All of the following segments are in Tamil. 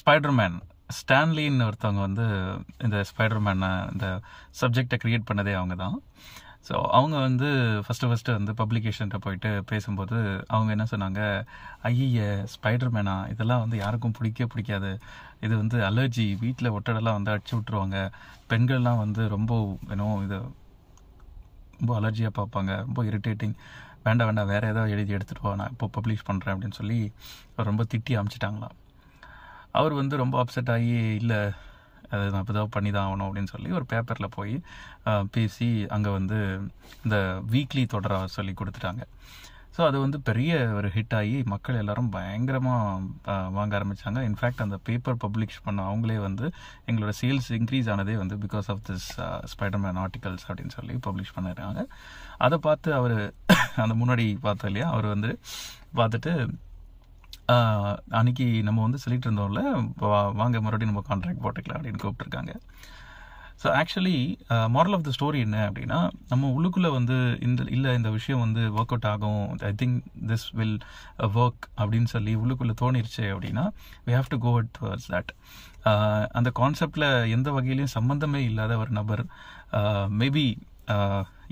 ஸ்பைடர்மேன் ஸ்டான்லின்னு ஒருத்தவங்க வந்து இந்த ஸ்பைடர்மேனை இந்த சப்ஜெக்டை க்ரியேட் பண்ணதே அவங்க தான் ஸோ அவங்க வந்து ஃபஸ்ட்டு ஃபஸ்ட்டு வந்து பப்ளிகேஷன்கிட்ட போயிட்டு பேசும்போது அவங்க என்ன சொன்னாங்க ஐய ஸ்பைடர்மேனா இதெல்லாம் வந்து யாருக்கும் பிடிக்க பிடிக்காது இது வந்து அலர்ஜி வீட்டில் ஒட்டடெல்லாம் வந்து அடிச்சு விட்ருவாங்க பெண்கள்லாம் வந்து ரொம்ப வேணும் இது ரொம்ப அலர்ஜியாக பார்ப்பாங்க ரொம்ப இரிட்டேட்டிங் வேண்டாம் வேண்டாம் வேறு ஏதாவது எழுதி எடுத்துகிட்டு வா நான் இப்போ பப்ளிஷ் பண்ணுறேன் அப்படின்னு சொல்லி ரொம்ப திட்டி அமைச்சிட்டாங்களாம் அவர் வந்து ரொம்ப அப்செட் ஆகி இல்லை அதை நான் இப்போ பண்ணி தான் ஆகணும் அப்படின்னு சொல்லி ஒரு பேப்பரில் போய் பேசி அங்கே வந்து இந்த வீக்லி தொடர சொல்லி கொடுத்துட்டாங்க ஸோ அது வந்து பெரிய ஒரு ஹிட் ஆகி மக்கள் எல்லாரும் பயங்கரமாக வாங்க ஆரம்பித்தாங்க இன்ஃபேக்ட் அந்த பேப்பர் பப்ளிஷ் பண்ண அவங்களே வந்து எங்களோட சேல்ஸ் இன்க்ரீஸ் ஆனதே வந்து because of this Spiderman articles அப்படின்னு சொல்லி பப்ளிஷ் பண்ணிடுறாங்க அதை பார்த்து அவர் அந்த முன்னாடி பார்த்தோம் இல்லையா அவர் வந்து பார்த்துட்டு அன்னைக்கு நம்ம வந்து சொல்லிகிட்டு இருந்தோம்ல வாங்க மறுபடியும் நம்ம கான்ட்ராக்ட் போட்டுக்கலாம் அப்படின்னு கூப்பிட்ருக்காங்க so actually moral of the story என்ன அப்படின்னா நம்ம உள்ளுக்குள்ளே வந்து இந்த இல்லை இந்த விஷயம் வந்து ஒர்க் அவுட் ஆகும் I think this will work அப்படின்னு சொல்லி உள்ளுக்குள்ளே தோணிருச்சு அப்படின்னா we have to go at towards that அந்த கான்செப்டில் எந்த வகையிலையும் சம்மந்தமே இல்லாத ஒரு நபர் மேபி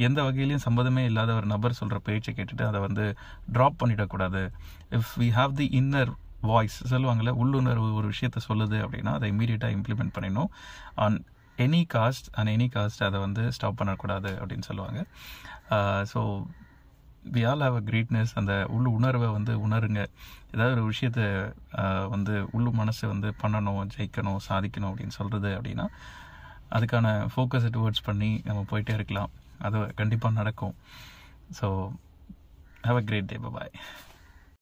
எந்த வகையிலையும் சம்மதமே இல்லாத ஒரு நபர் சொல்கிற பேச்சை கேட்டுட்டு அதை வந்து ட்ராப் பண்ணிடக்கூடாது if we have the inner voice சொல்லுவாங்கள்ல உள்ளுணர்வு ஒரு விஷயத்த சொல்லுது அப்படின்னா அதை இமீடியட்டாக இம்ப்ளிமெண்ட் பண்ணிடணும் on any cost and any cost அதை வந்து ஸ்டாப் பண்ணக்கூடாது அப்படின்னு சொல்லுவாங்க so we all have a greatness அந்த உள்ளு உணர்வை வந்து உணருங்க ஏதாவது ஒரு விஷயத்த வந்து உள்ளு மனசை வந்து பண்ணணும் ஜெயிக்கணும் சாதிக்கணும் அப்படின்னு சொல்கிறது அப்படின்னா அதுக்கான ஃபோக்கஸ் டுவர்ட்ஸ் பண்ணி நம்ம போயிட்டே இருக்கலாம் அது கண்டிப்பாக நடக்கும் so have a great day bye